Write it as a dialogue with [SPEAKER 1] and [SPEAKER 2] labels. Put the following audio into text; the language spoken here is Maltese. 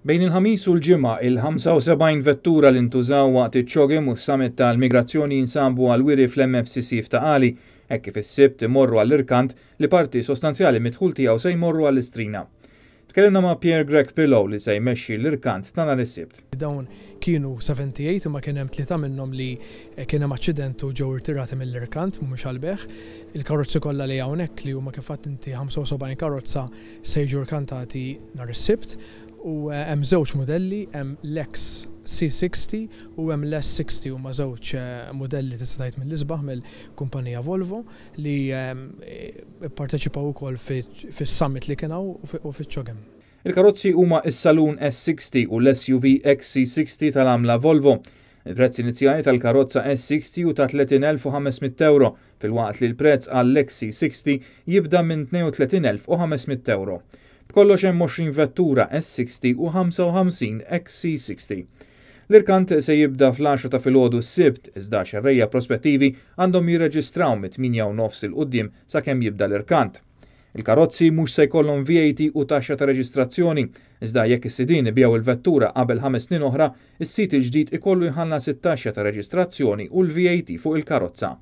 [SPEAKER 1] Bejn il-ħamis u l-ġimgħa il-75 vettura li intużaw waqt iċċogim u s-summit tal-migrazzjoni jinsambu għal wiri fl-MFCC f'Taqali, hekk kif is-sibt imorru għall-irkant li parti sostanzjali midħul tiegħu se jmorru għall-istrina. Tkellimna ma' Pierre Greg Pillow li se jmexxi l-irkant tana is sibt
[SPEAKER 2] Dawn kienu 78 imma kien hemm tlieta minnhom li kien hemm aċċident u ġew irtirati mill-irkant mhumiex għalbeħ. Il-karozzi kollha li hawnhekk li huma kif inti 75 karozza se jiġu rkantati nhar is-sibt U eh, hemm żewġ modelli, hemm l-X C60 u hemm l-S60 ma' żewġ eh, modelli tista' tgħid mill-isbaħ mill-kumpanija Volvo li eh, pparteċipaw ukoll fis-summit li kienu u fiċ-ċogem.
[SPEAKER 1] Il-karozzi huma s salun S60 u l-SUV XC60 tal-għamla Volvo. Il-prezz inizjali tal-karozza S60 u ta' 30.500 euro, fil-waqt li l-prezz għall-XC60 jibda minn 32.500 euro. B'kollox hemm 20 vettura S60 u 55 XC60. L-irkant se jibda fl-10 ta' filgħodu s-sibt, iżda xerreja prospettivi għandhom jirreġistraw mit-8 u nofs il-qoddim sakemm jibda l-irkant. Il-karozzi mhux se jkollhom VAT u taxxa ta' reġistrazzjoni, iżda jekk is-sidin bjaw il-vettura qabel ħames snin oħra, is-sit il-ġdid ikollu jħanna taxxa ta' reġistrazzjoni u l-VAT fuq il-karozza.